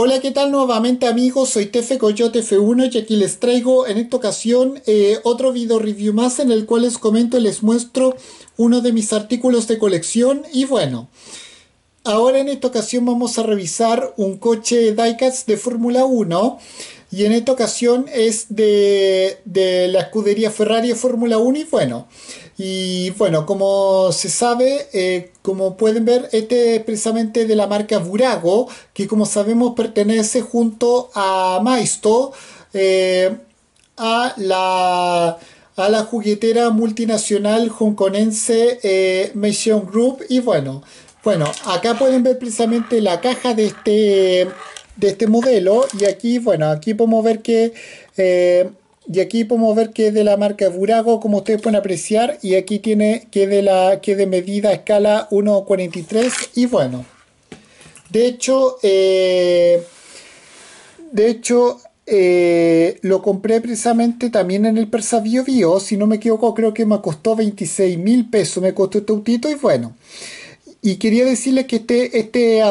Hola, ¿qué tal nuevamente amigos? Soy Tefe Coyote F1 y aquí les traigo en esta ocasión eh, otro video review más en el cual les comento y les muestro uno de mis artículos de colección y bueno, ahora en esta ocasión vamos a revisar un coche diecast de Fórmula 1 y en esta ocasión es de, la escudería Ferrari Fórmula 1 y bueno, y bueno, como se sabe, eh, como pueden ver, este es precisamente de la marca Burago, que como sabemos pertenece junto a Maisto eh, a la a la juguetera multinacional hongkonense eh, Mission Group y bueno, bueno, acá pueden ver precisamente la caja de este de este modelo y aquí bueno aquí podemos ver que eh, y aquí podemos ver que es de la marca Burago como ustedes pueden apreciar y aquí tiene que de la que de medida escala 1.43 y bueno de hecho eh, de hecho eh, lo compré precisamente también en el Persa Bio Bio si no me equivoco creo que me costó 26 mil pesos me costó este autito y bueno y quería decirles que este, este,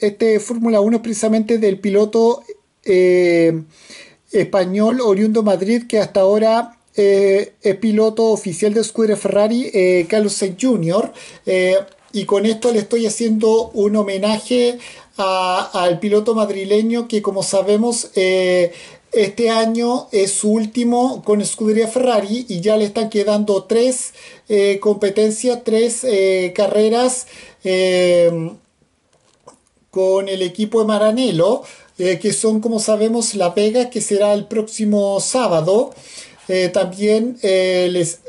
este Fórmula 1 es precisamente del piloto eh, español oriundo Madrid, que hasta ahora eh, es piloto oficial de Scuderia Ferrari, eh, Carlos Sainz Jr. y con esto le estoy haciendo un homenaje al piloto madrileño que, como sabemos, este año es su último con Scuderia Ferrari y ya le están quedando tres eh, competencias, tres eh, carreras eh, con el equipo de Maranello, que son, como sabemos, La Pega que será el próximo sábado. también les,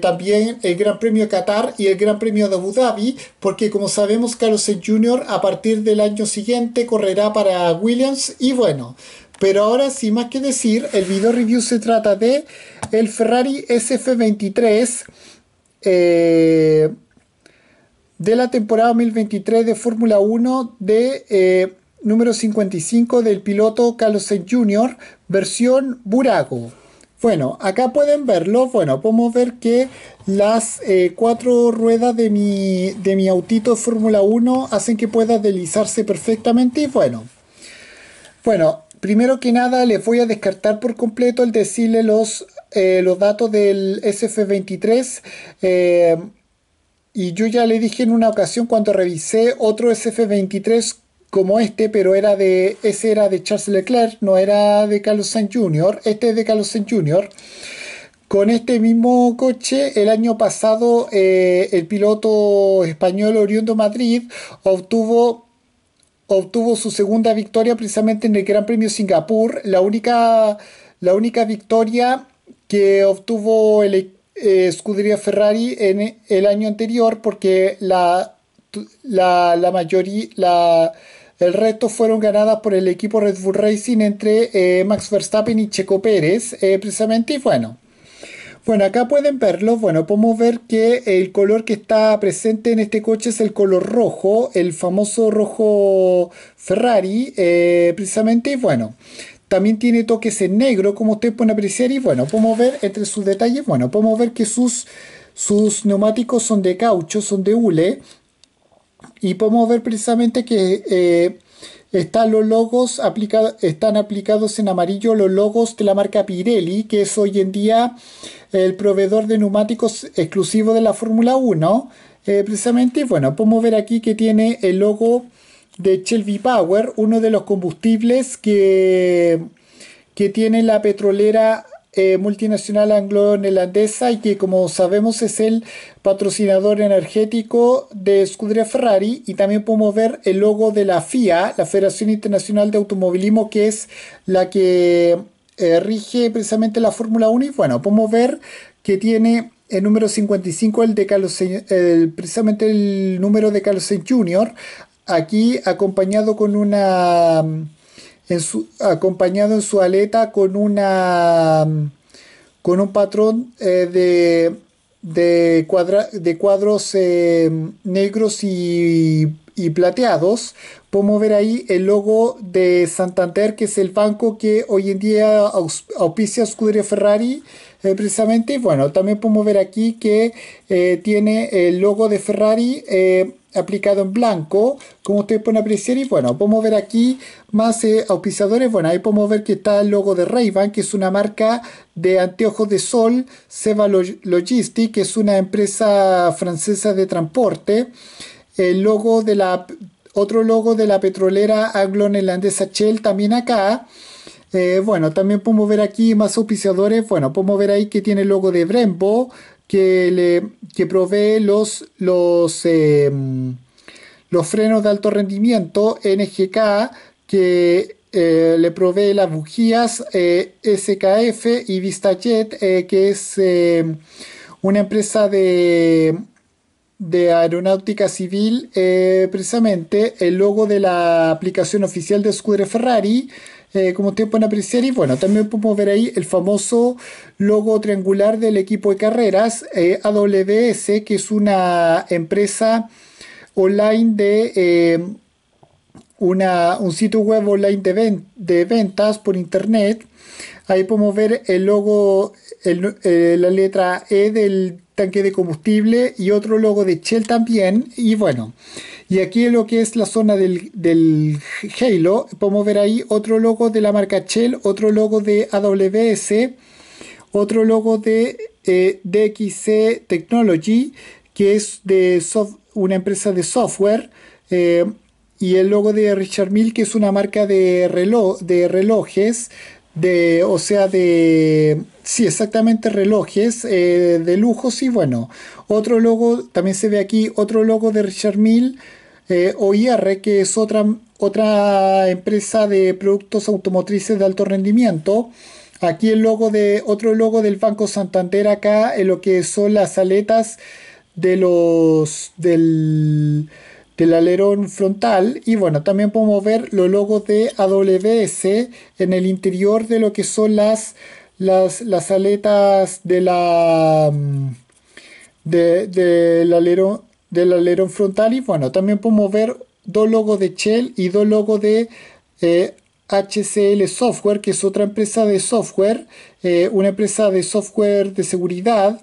también el Gran Premio Qatar y el Gran Premio de Abu Dhabi, porque como sabemos Carlos Jr. a partir del año siguiente correrá para Williams y bueno, pero ahora sí, más que decir, el video review se trata de el Ferrari SF23 eh, de la temporada 2023 de Fórmula 1 de eh, número 55 del piloto Carlos Sainz Jr. versión Burago. Bueno, acá pueden verlo. Bueno, podemos ver que las eh, cuatro ruedas de mi, de mi autito Fórmula 1 hacen que pueda deslizarse perfectamente. Y bueno, bueno, Primero que nada, les voy a descartar por completo el decirle los, eh, los datos del SF23. Eh, y yo ya le dije en una ocasión cuando revisé otro SF23 como este, pero era de, ese era de Charles Leclerc, no era de Carlos Sainz Jr. Este es de Carlos Sainz Jr. Con este mismo coche, el año pasado eh, el piloto español oriundo Madrid obtuvo obtuvo su segunda victoria precisamente en el Gran Premio Singapur, la única, la única victoria que obtuvo el e, eh, escudería Ferrari en el año anterior porque la, la, mayoría, el resto fueron ganadas por el equipo Red Bull Racing entre eh, Max Verstappen y Checo Pérez, eh, precisamente, y bueno, bueno, acá pueden verlo. Bueno, podemos ver que el color que está presente en este coche es el color rojo, el famoso rojo Ferrari, eh, precisamente. Y bueno, también tiene toques en negro, como ustedes pueden apreciar. Y bueno, podemos ver entre sus detalles, bueno, podemos ver que sus, sus neumáticos son de caucho, son de hule. Y podemos ver precisamente que eh, están los logos aplicados, están aplicados en amarillo los logos de la marca Pirelli, que es hoy en día el proveedor de neumáticos exclusivo de la Fórmula 1. Eh, precisamente, bueno, podemos ver aquí que tiene el logo de Shelby Power, uno de los combustibles que, que tiene la petrolera eh, multinacional anglo-neerlandesa y que como sabemos es el patrocinador energético de Scuderia Ferrari y también podemos ver el logo de la FIA, la Federación Internacional de Automovilismo, que es la que eh, rige precisamente la Fórmula 1 y bueno, podemos ver que tiene el número 55, el de Carlos, el, precisamente el número de Carlos Jr., aquí acompañado con una su, acompañado en su aleta con una con un patrón eh, de, de cuadros eh, negros y, plateados. Podemos ver ahí el logo de Santander, que es el banco que hoy en día auspicia Scuderia Ferrari, precisamente eh, precisamente. Bueno, también podemos ver aquí que tiene el logo de Ferrari aplicado en blanco, como ustedes pueden apreciar. Y bueno, podemos ver aquí más eh, auspiciadores. Bueno, ahí podemos ver que está el logo de ray que es una marca de anteojos de sol. Seva Logistics, que es una empresa francesa de transporte. El logo de la... Otro logo de la petrolera anglo-neerlandesa Shell también acá. Eh, bueno, también podemos ver aquí más auspiciadores. Bueno, podemos ver ahí que tiene el logo de Brembo, que, le, provee los, los, em, los frenos de alto rendimiento NGK que eh, le provee las bujías eh, SKF y VistaJet, eh, que es em, una empresa de, aeronáutica civil, precisamente el logo de la aplicación oficial de Scuderia Ferrari eh, como ustedes pueden apreciar. Y bueno, también podemos ver ahí el famoso logo triangular del equipo de carreras eh, AWS, que es una empresa online de... Eh, una, un sitio web online de, de ventas por internet. Ahí podemos ver el logo, la letra E del tanque de combustible y otro logo de Shell también. Y bueno, y aquí lo que es la zona del, Halo, podemos ver ahí otro logo de la marca Shell, otro logo de AWS, otro logo de eh, DXC Technology, que es de una empresa de software. Eh, y el logo de Richard Mill, que es una marca de, de relojes, de, o sea, de, sí, exactamente relojes eh, de lujo, sí, bueno, otro logo, también se ve aquí otro logo de Richard Mill eh, que es otra, otra empresa de productos automotrices de alto rendimiento. Aquí el logo de, otro logo del Banco Santander acá, en lo que son las aletas de los, del del alerón frontal y bueno, también podemos ver los logos de AWS en el interior de lo que son las, las, las aletas de la, mm, de, del, alerón, del alerón frontal y bueno, también podemos ver dos logos de Shell y dos logos de eh, HCL Software, que es otra empresa de software, eh, una empresa de software de seguridad.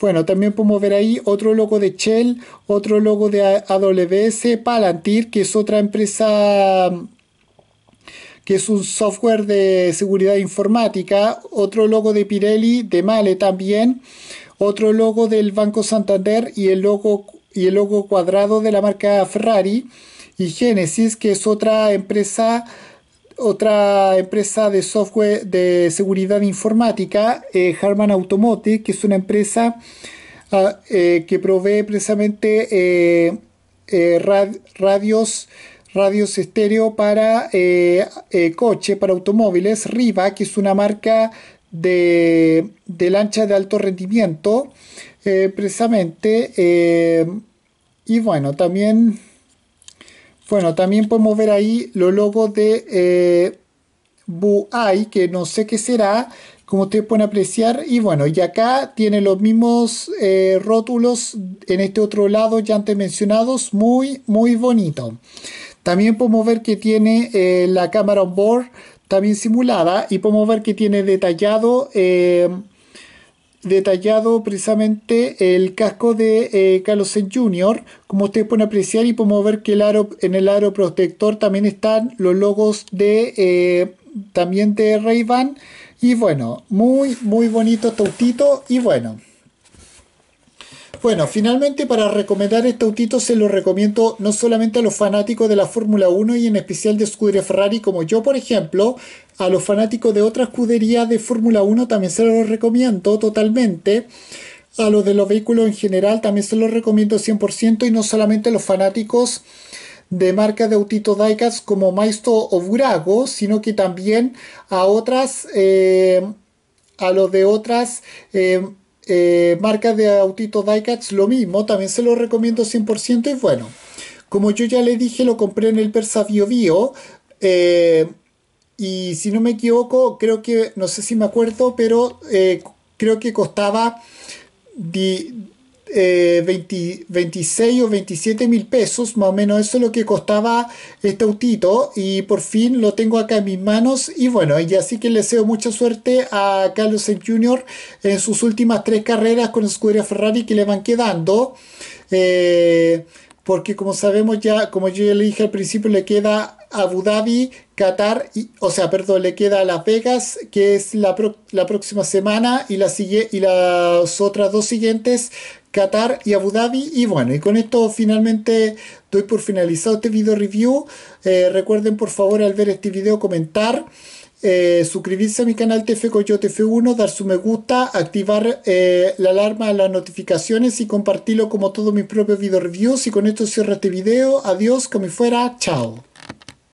Bueno, también podemos ver ahí otro logo de Shell, otro logo de AWS, Palantir, que es otra empresa que es un software de seguridad informática, otro logo de Pirelli, de Male también, otro logo del Banco Santander y el logo, y el logo cuadrado de la marca Ferrari y Genesis, que es otra empresa otra empresa de software de seguridad informática, eh, Harman Automotive, que es una empresa ah, eh, que provee precisamente eh, radios radios estéreo para coche, para automóviles, Riva, que es una marca de, de lancha de alto rendimiento, precisamente, y bueno, también bueno, también podemos ver ahí los logos de eh, que no sé qué será, como ustedes pueden apreciar. Y bueno, y acá tiene los mismos eh, rótulos en este otro lado ya antes mencionados. Muy, muy bonito. También podemos ver que tiene eh, la cámara on board también simulada y podemos ver que tiene detallado... Eh, detallado precisamente el casco de eh, Carlos Sainz Jr. Como ustedes pueden apreciar y podemos ver que en el aro protector también están los logos de eh, también de Ray-Ban. Y bueno, muy muy bonito tautito este y bueno. Bueno, finalmente para recomendar este autito se lo recomiendo no solamente a los fanáticos de la Fórmula 1 y en especial de Scuderia Ferrari como yo, por ejemplo, a los fanáticos de otras escudería de Fórmula 1 también se lo recomiendo totalmente. A los de los vehículos en general también se los recomiendo 100% y no solamente a los fanáticos de marca de autito diecast como Maisto o Burago, sino que también a otras, eh, a los de otras eh, eh, marca marcas de autito diecast, lo mismo, también se lo recomiendo 100% y bueno, como yo ya le dije, lo compré en el Persa Bio eh, y si no me equivoco, creo que, no sé si me acuerdo, pero eh, creo que costaba... 20, eh, 26 o 27 mil pesos, más o menos eso es lo que costaba este autito y por fin lo tengo acá en mis manos y bueno, y así que le deseo mucha suerte a Carlos Sainz Jr. en sus últimas tres carreras con Scuderia Ferrari que le van quedando. Eh, porque como sabemos ya, como yo ya le dije al principio, le queda Abu Dhabi, Qatar, y, o sea, perdón, le queda Las Vegas, que es la, próxima semana, y, la y las otras dos siguientes Qatar y Abu Dhabi. Y bueno, y con esto finalmente doy por finalizado este video review. Eh, recuerden por favor al ver este video comentar. Eh, suscribirse a mi canal TF Coyote F1, dar su me gusta, activar eh, la alarma, las notificaciones y compartirlo como todos mis propios video reviews. Y con esto cierro este video. Adiós, como fuera. Chao.